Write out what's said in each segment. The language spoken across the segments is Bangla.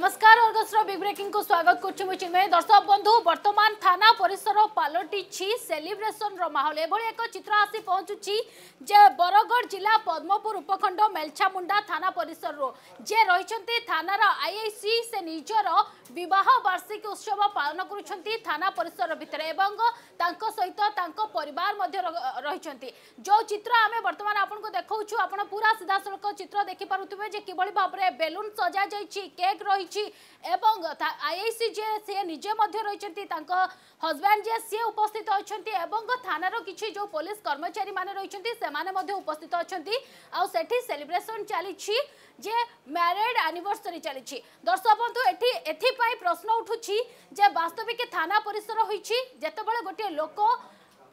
नमस्कार अर्गस्रो बिग ब्रेकिंग को स्वागत गर्छम दर्शक बन्धु वर्तमान थाना परिसर पालटी छि सेलिब्रेशन रो माहौल एक चित्र आसी पहुंचु छी जे बरगड जिला पद्मपुर उपखण्ड मेलचामुण्डा थाना परिसर रो जे रहिसन्ते थाना रा आई.सी. से निजरो বিবাহ বার্ষিকী উৎসব পালন করছেন থানা পরিসর ভিতরে এবং তাঙ্ক সহিত তাঙ্ক পরিবার মধ্যে রয়েছেন যে চিত্র আমি বর্তমান আপনার দেখাচ্ছু আপনার পুরা সিধাসলখ চিত্র দেখিপারে যে কিভাবে ভাবে বেলুন সজা যাই কেক রয়েছে এবং আইআইসি যে সে নিজে মধ্যে রয়েছেন তাঁর হজবেন্ড যে সি উপস্থিত অনেক এবং থানার কিছু যে পুলিশ কর্মচারী মানে রয়েছেন সে উপস্থিত অনেক আঠি সেলিব্রেসন চালছি যে ম্যারেড আনিভর্সারি চালছি দর্শক বন্ধু এটি এথিপাই প্রশ্ন উঠুছি যে বাস্তবিক থানা পরিসর হয়েছি যেতবে গোটিয়ে লোক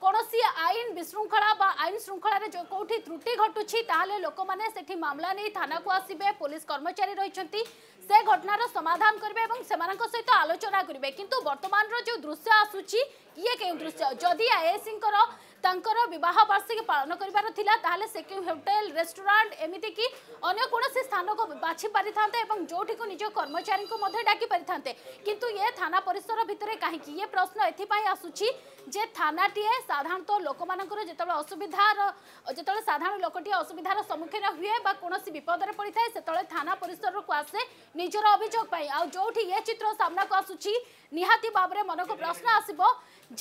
କୌଣସି ଆଇନ ବିଶୃଙ୍ଖଳା ବା ଆଇନ ଶୃଙ୍ଖଳାରେ କେଉଁଠି ତ୍ରୁଟି ଘଟୁଛି ତାହେଲେ ଲୋକମାନେ ସେଠି ମାମଲା ନେଇ ଥାନାକୁ ଆସିବେ ପୋଲିସ କର୍ମଚାରୀ ରହିଛନ୍ତି ସେ ଘଟଣାର ସମାଧାନ କରିବେ ଏବଂ ସେମାନଙ୍କ ସହିତ ଆଲୋଚନା କରିବେ କିନ୍ତୁ ବର୍ତ୍ତମାନର ଯେଉଁ ଦୃଶ୍ୟ ଆସୁଛି ଇଏ କେଉଁ ଦୃଶ୍ୟ ଯଦି ଆଇଏସିଙ୍କର ତାଙ୍କର ବିବାହ ବାର୍ଷିକୀ ପାଳନ କରିବାର ଥିଲା ତାହେଲେ ସେ କେଉଁ ହୋଟେଲ ରେଷ୍ଟୁରାଣ୍ଟ ଏମିତିକି ଅନ୍ୟ କୌଣସି ସ୍ଥାନକୁ ବାଛି ପାରିଥାନ୍ତେ ଏବଂ ଯେଉଁଠିକୁ ନିଜ କର୍ମଚାରୀଙ୍କୁ ମଧ୍ୟ ଡାକି ପାରିଥାନ୍ତେ କିନ୍ତୁ ଏ ଥାନା ପରିସର ଭିତରେ କାହିଁକି ଇଏ ପ୍ରଶ୍ନ ଏଥିପାଇଁ ଆସୁଛି যে থানাটিয়ে সাধারণত লোক লোকমানকর যেত অসুবিধার যেত সাধারণ লোকটি অসুবিধার সম্মুখীন হুয়ে বা কোণী বিপদরে পড়ে থাকে সেতবে থানা পরিসরক আসে নিজের অভিযোগ পাই আউটি ইয়ে চিত্র সামনাকু আসুচি নিহতি ভাবে মনকু প্রশ্ন আসব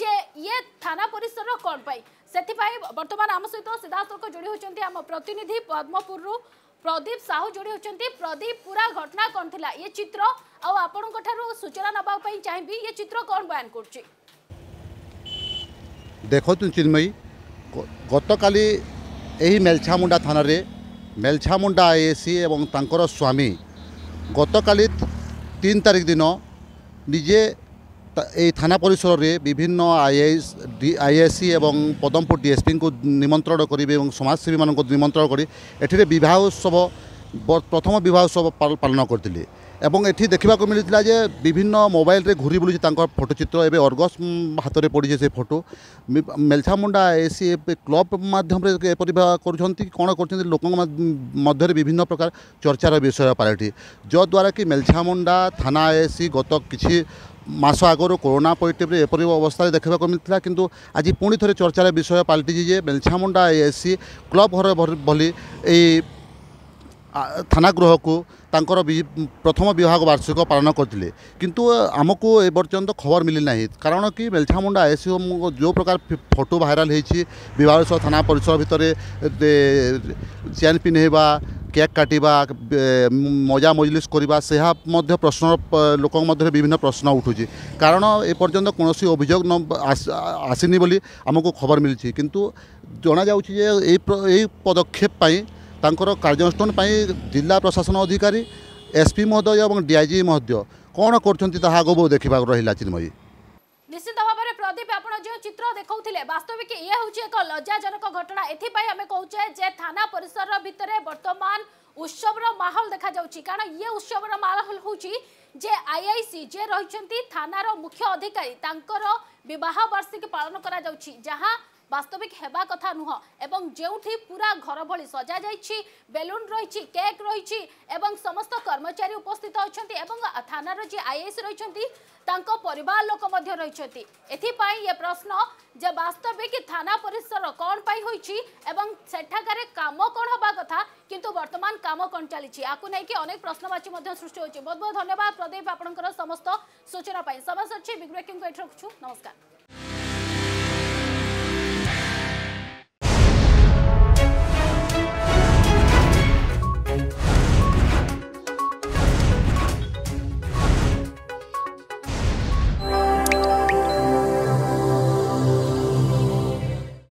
যে ইয়ে থানা পরিসর কম পাই সেপাই বর্তমান আমার সহ সিধাসলখ যোড়ি হচ্ছেন আমার প্রতিনিধি পদ্মপুর প্রদীপ সাহু যোড়ি হচ্ছেন প্রদীপ পুরা ঘটনা কম লা ইয়ে চিত্র আপনার সূচনা নেওয়া চাইবি ইয়ে চিত্র কম বয়ান করছে ଦେଖନ୍ତୁ ଚିନ୍ମୟୀ ଗତକାଲି ଏହି ମେଲଛାମୁଣ୍ଡା ଥାନାରେ ମେଲଛାମୁଣ୍ଡା ଆଇଏସି ଏବଂ ତାଙ୍କର ସ୍ୱାମୀ ଗତକାଲି ତିନି ତାରିଖ ଦିନ ନିଜେ এই থানা পরিসরের বিভিন্ন আইএস আইএসি এবং পদমপুর ডিএসপি নিমন্ত্রণ করবে এবং সমাজসেবী মানুষ নিমন্ত্রণ করে এটি বিবাহ উৎসব প্রথম বিবাহ উৎসব পালন করলে এবং এটি দেখা মিলিলা যে বিভিন্ন মোবাইলরে ঘুরি বুলুছে তাঁর ফটোচিত্র এবে অর্গস হাতরে পড়ছে সেই ফটো মেলছামুন্ডা এসি ক্লব মাধ্যমে এপরি করছেন কোণ করছেন লোক মধ্যে বিভিন্ন প্রকার চর্চার বিষয় পাল্টি যদ্বারা কি মেলছামুন্ডা থানা এসি গত কিছু মাস আগর করোনা পরিপ্রেক্ষীতে এপর অবস্থায় দেখা মিলিলা কিন্তু আজ পুঁ থরে চর্চার বিষয় পাল্টিছে যে মেলছামুন্ডা এসি ক্লব ঘর ভলি এই থানাগৃহକୁ ତାଙ୍କର ପ୍ରଥମ ବିଭାଗ ବାର୍ଷିକ ପାଳନ କରିଥିଲେ କିନ୍ତୁ ଆମକୁ ଏ ପର୍ଯ୍ୟନ୍ତ ଖବର ମିଳିନାହିଁ କାରଣ କି ମେଲଛାମୁଣ୍ଡା ଏସ୍ସିଓଙ୍କ ଯେଉଁ ପ୍ରକାର ଫଟୋ ଭାଇରାଲ୍ ହେଇଛି ବିବାହର ଥାନା ପରିସର ଭିତରେ ଚେନ୍ ପିନ୍ଧେଇବା কেক কাটিবা মজা মজলিস করা সে মধ্যে প্রশ্ন লোক মধ্যে বিভিন্ন প্রশ্ন উঠুছি কারণ এ পর্যন্ত কোণী অভিযোগ ন আসিনি বলে আমি খবর মিলছে কিন্তু জনা যাচ্ছে যে এই এই পদক্ষেপ পাই ତାଙ୍କର କାର୍ଯ୍ୟାନୁଷ୍ଠାନ ପାଇଁ ଜିଲ୍ଲା ପ୍ରଶାସନ ଅଧିକାରୀ ଏସ୍ପି ମହୋଦୟ ଏବଂ ଡିଆଇଜି ମହୋଦୟ କ'ଣ କରୁଛନ୍ତି ତାହା ଆଗକୁ ଦେଖିବାକୁ ରହିଲା ଚିନ୍ମୟୀ ନିଶ୍ଚିତ ଭାବରେ ପ୍ରଦୀପ ଆପଣ ଯେଉଁ ଚିତ୍ର ଦେଖାଉଥିଲେ ବାସ୍ତବିକ ଇଏ ହେଉଛି ଏକ ଲଜ୍ଜାଜନକ ଘଟଣା ଏଥିପାଇଁ ଆମେ କହୁଛେ ଯେ ଥାନା ପରିସର ଭିତରେ ବର୍ତ୍ତମାନ ଉତ୍ସବର ମାହୋଲ ଦେଖାଯାଉଛି କାରଣ ଇଏ ଉତ୍ସବର ମାହୋଲ ହେଉଛି যে আইআইসি যে রয়েছেন থানার মুখ্য অধিকারী তাঁর বিবাহ বার্ষিকী পালন করা যাচ্ছে যা বাস্তবিক হওয়া কথা নুহ এবং যেউঠি পুরা ঘর ভি সজা যাই বেলুন রয়েছে কেক রয়েছে এবং সমস্ত কর্মচারী উপস্থিত অনেক এবং থানার যে আইএস রয়েছেন তাঙ্ক পরিবার লোক মধ্য রয়েছেন এথিপাই এ প্রশ্ন যে বাস্তবিক থানা পরিসর কণ পাই হয়েছি এবং সেঠাকার কাম কণ হওয়া কথা কিন্তু বর্তমান কাম কণ চালছে আকু নেই অনেক প্রশ্নবাচী মধ্য সৃষ্টি হচ্ছে বহুত বহুত ধন্যবাদ প্রদীপ আপনার সমস্ত সূচনা সময় সরছি বিগ ব্রেকিং এটি রাখছু নমস্কার